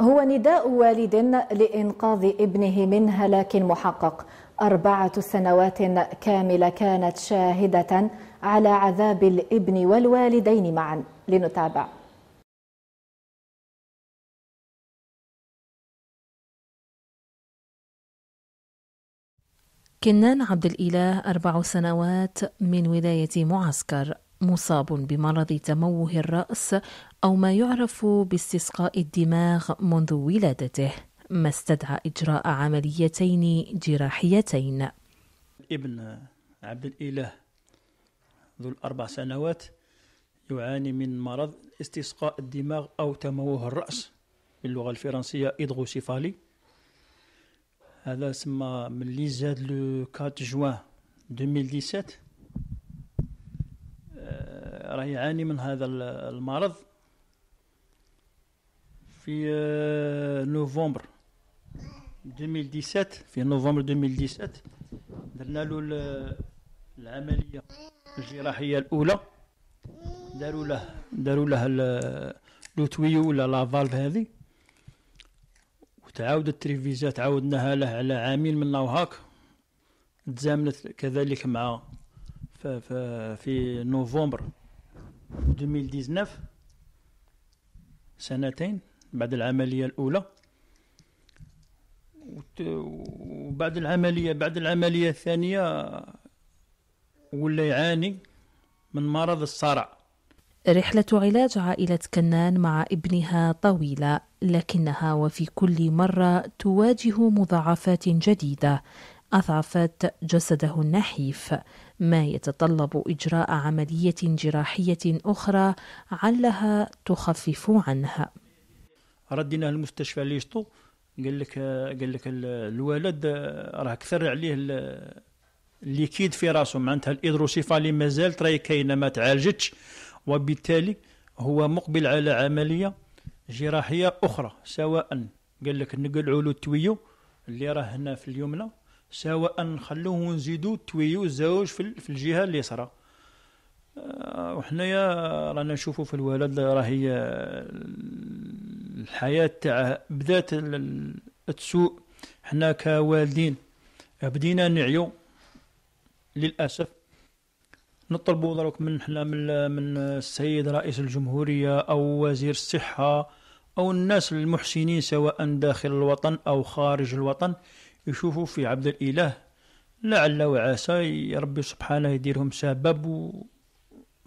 هو نداء والد لإنقاذ ابنه من هلاك محقق أربعة سنوات كاملة كانت شاهدة على عذاب الابن والوالدين معا لنتابع كنان عبد الإله أربع سنوات من ولاية معسكر مصاب بمرض تموه الرأس أو ما يعرف باستسقاء الدماغ منذ ولادته ما استدعى إجراء عمليتين جراحيتين ابن عبد الإله ذو الأربع سنوات يعاني من مرض استسقاء الدماغ أو تموه الرأس باللغة الفرنسية إدغوسيفالي هذا سمى من لي زاد لو 4 جوان 2017 راه يعاني من هذا المرض في آه، نوفمبر 2017 في نوفمبر 2017 درنا له العمليه الجراحيه الاولى داروا له داروا له لو تويو ولا لا فالف هذه وتعاود التريفيزات عاودناها له على عامين من هاك تزامنت كذلك مع في نوفمبر 2019 سنتين بعد العملية الأولى وبعد العملية بعد العملية الثانية ولا يعاني من مرض الصرع رحلة علاج عائلة كنان مع ابنها طويلة لكنها وفي كل مرة تواجه مضاعفات جديدة أضعفت جسده النحيف ما يتطلب إجراء عملية جراحية أخرى علها تخفف عنها رديناه المستشفى ليشطو قال لك قال لك الولد راه كثر عليه الليكيد في راسه معناتها الإيدروسيفالي مازال تراي كاينه ما تعالجتش وبالتالي هو مقبل على عمليه جراحيه اخرى سواء قال لك نقلعوا له التويو اللي راه هنا في اليمنى سواء نخلوه ونزيدو تويو الزوج في, في الجهه اليسرى آه، وحنايا رانا نشوفوا في الولد راهي آه، الحياه تاع بدات تسوء حنا كوالدين بدينا نعيو للاسف نطلبوا دروك من حنا من من السيد رئيس الجمهوريه او وزير الصحه او الناس المحسنين سواء داخل الوطن او خارج الوطن يشوفوا في عبد الإله لعل وعسى ربي سبحانه يديرهم سبب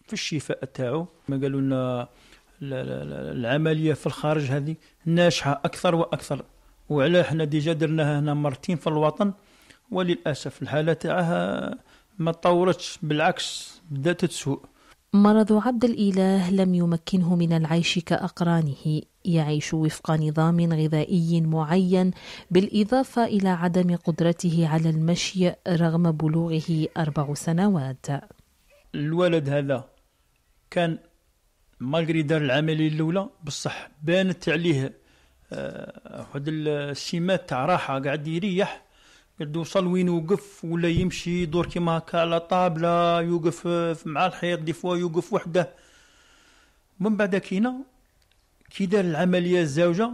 في الشفاء تاعو ما قالوا لنا العملية في الخارج هذه ناجحة أكثر وأكثر وعلى حنا ديجا درناها هنا مرتين في الوطن وللأسف الحالة تاعها ما تطورتش بالعكس بدات تسوء مرض عبد الإله لم يمكنه من العيش كأقرانه يعيش وفق نظام غذائي معين بالإضافة إلى عدم قدرته على المشي رغم بلوغه أربع سنوات الولد هذا كان مالغري دار العملية الأولى بصح بانت عليه آه، واحد السمات تاع راحة قاعد يريح قد وصل وين وقف ولا يمشي يدور كيما هكا على طابله يوقف مع الحيط دي فوا يوقف وحده من بعد كينا كي دار العمليه الزوجه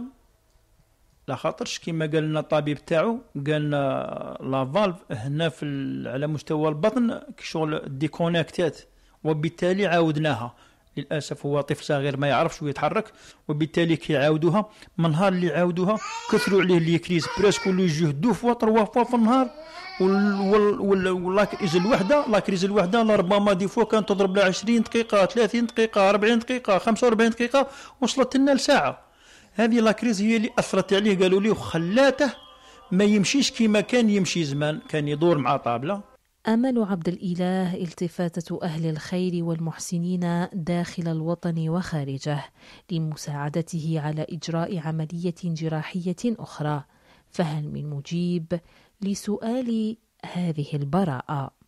لا خاطرش كيما قال لنا الطبيب تاعو قال لنا لا فالف هنا في على مستوى البطن كي شغل ديكونيكتات وبالتالي عاودناها للاسف هو طفل صغير ما يعرفش ويتحرك وبالتالي كيعاودوها من نهار اللي عاودوها كثروا عليه لي كريز بريسك ولو جوه دو فوا تروا فوا في النهار ولا كريز الوحده لا كريز الوحده لربما دي فوا كانت تضرب لها 20 دقيقه 30 دقيقه 40 دقيقه 45 دقيقه وصلت لنا لساعه هذه لا كريز هي اللي اثرت عليه قالوا لي وخلاته ما يمشيش كيما كان يمشي زمان كان يدور مع طابله أمل عبد الإله التفاتة أهل الخير والمحسنين داخل الوطن وخارجه لمساعدته على إجراء عملية جراحية أخرى فهل من مجيب لسؤال هذه البراءة